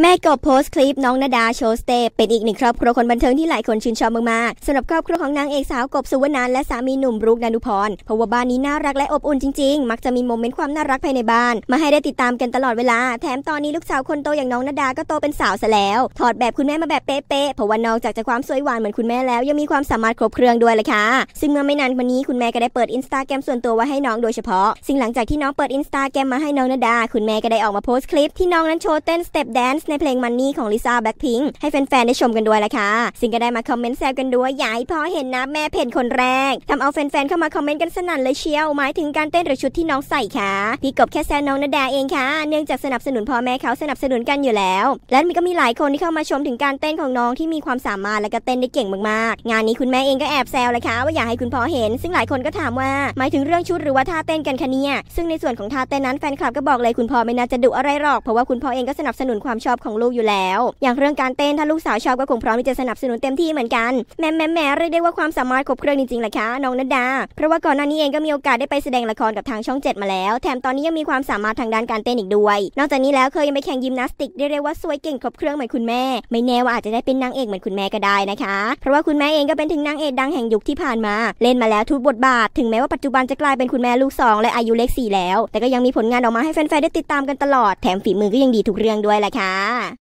แม่กบโพสต์คลิปน้องนาดาโชว์สเตปเป็นอีกหนึ่งครอบครัวคนบันเทิงที่หลายคนชื่นชอบมากๆสำหรับครอบครัวของนางเอกสาวกบสุวรรณนและสามีหนุ่มรุกนานุพรเพราะว่าบ้านนี้น่ารักและอบอุ่นจริงๆ มักจะมีโมเมนต์ความน่ารักภายในบ้าน มาให้ได้ติดตามกันตลอดเวลา แถมตอนนี้ลูกสาวคนโตอย่างน้องนาดาก็โตเป็นสาวซะแล้ว ถอดแบบคุณแม่มาแบบเป๊ะๆเพราะว่านอกจากจะความสวยหวานเหมือนคุณแม่แล้ว ยังมีความสามารถครบเครื่องด้วยเลยค่ะซึ่งเมื่อไม่นานวันนี้คุณแม่ก็ได้เปิดอินสตาแกรมส่วนตัวไว้ให้น้องโดยเฉพาะซึ่งหลังจากที่น้องเปิดอินสตาแกรมมาให้น้องนาดา คุณแม่ก็ได้ออกมาโพสต์คลิปที่น้องนั้นโชว์เต้นสเต็ปแดน์ในเพลงมันนี่ของลิซ่าแบ็คพิงให้แฟนๆได้ชมกันด้วยละค่ะซึ่งก็ได้มาคอมเมนต์แซวกันด้วยยาให่พอเห็นนะแม่เพนคนแรกทำเอาแฟนๆเข้ามาคอมเมนต์กันสนั่นเลยเชียวหมายถึงการเต้นหรือชุดที่น้องใส่ค่ะพี่กบแค่แซวน้องนาดาเองค่ะ เนื่องจากสนับสนุนพ่อแม่เขาสนับสนุนกันอยู่แล้ว และมีก็มีหลายคนที่เข้ามาชมถึงการเต้นของน้องที่มีความสามารถและก็เต้นได้เก่งมากๆงานนี้คุณแม่เองก็แอบแซวเลยค่ะว่าอยากให้คุณพ่อเห็น ซึ่งหลายคนก็ถามว่าหมายถึงเรื่องชุดหรือว่าท่าเต้นกันคะเนี่ยซึ่งในส่วนของท่าเต้นนั้นแฟนคลับก็บอกเลยคุณพ่อไม่น่าจะดุอะไรหรอกเพราะว่าคุณพ่อเองก็สนับสนุนความชอบอบของลูกอยู่แล้ว อย่างเรื่องการเต้น ถ้าลูกสาวชอบ ก็คงพร้อมที่จะสนับสนุนเต็มที่เหมือนกัน แม่แม่แม่เรียกได้ว่าความสามารถครบเครื่องจริงๆ แหละคะน้องนัดดาเพราะว่าก่อนหน้านี้เองก็มีโอกาสได้ไปแสดงละครกับทางช่องเจ็ดมาแล้วแถมตอนนี้ยังมีความสามารถทางด้านการเต้นอีกด้วย นอกจากนี้แล้วเคยยังไปแข่งยิมนาสติกได้เรียกว่าสวยเก่งครบเครื่องเหมือนคุณแม่ไม่แน่ว่าอาจจะได้เป็นนางเอกเหมือนคุณแม่ก็ได้นะคะ เพราะว่าคุณแม่เองก็เป็นถึงนางเอกดังแห่งยุคที่ผ่านมาเล่นมาแล้วทุกบทบาท ถึงแม้ว่าปัจจุบันจะกลายเป็นคุณแม่ลูกสองและอายุเลขสี่แล้ว แต่ก็ยังมีผลงานออกมาให้แฟนๆได้ติดตามกันตลอดแถมฝีมือก็ยังดีทุกเรื่องด้วยแหละค่ะ啦。